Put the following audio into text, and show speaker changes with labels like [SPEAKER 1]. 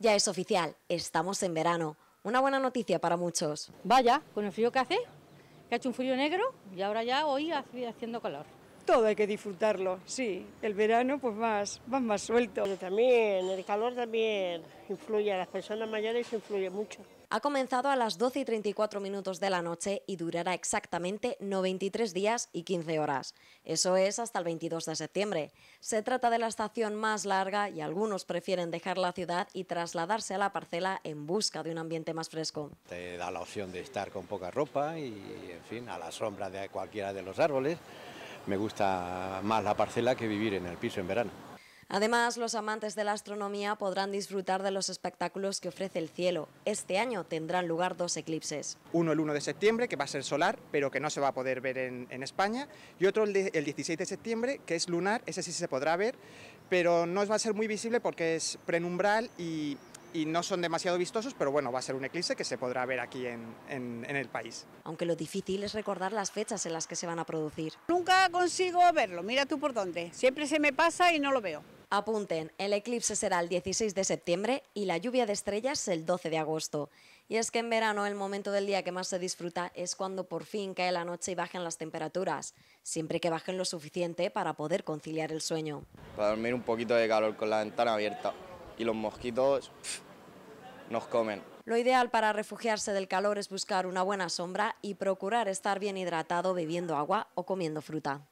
[SPEAKER 1] Ya es oficial, estamos en verano. Una buena noticia para muchos. Vaya, con el frío que hace, que ha hecho un frío negro
[SPEAKER 2] y ahora ya hoy ha haciendo calor
[SPEAKER 1] todo hay que disfrutarlo, sí. El verano pues más, más, más suelto. También, el calor también influye, a las personas mayores influye mucho. Ha comenzado a las 12 y 34 minutos de la noche y durará exactamente 93 días y 15 horas. Eso es hasta el 22 de septiembre. Se trata de la estación más larga y algunos prefieren dejar la ciudad y trasladarse a la parcela en busca de un ambiente más fresco.
[SPEAKER 3] Te da la opción de estar con poca ropa y, en fin, a la sombra de cualquiera de los árboles me gusta más la parcela que vivir en el piso en verano.
[SPEAKER 1] Además, los amantes de la astronomía podrán disfrutar de los espectáculos que ofrece el cielo. Este año tendrán lugar dos eclipses.
[SPEAKER 2] Uno el 1 de septiembre, que va a ser solar, pero que no se va a poder ver en, España, y otro el, 16 de septiembre, que es lunar, ese sí se podrá ver, pero no va a ser muy visible porque es prenumbral y y no son demasiado vistosos, pero bueno, va a ser un eclipse que se podrá ver aquí en, el país.
[SPEAKER 1] Aunque lo difícil es recordar las fechas en las que se van a producir. Nunca consigo verlo, mira tú por dónde, siempre se me pasa y no lo veo. Apunten, el eclipse será el 16 de septiembre y la lluvia de estrellas el 12 de agosto. Y es que en verano el momento del día que más se disfruta es cuando por fin cae la noche y bajan las temperaturas, siempre que bajen lo suficiente para poder conciliar el sueño.
[SPEAKER 3] Para dormir un poquito de calor con la ventana abierta y los mosquitos nos comen.
[SPEAKER 1] Lo ideal para refugiarse del calor es buscar una buena sombra y procurar estar bien hidratado bebiendo agua o comiendo fruta.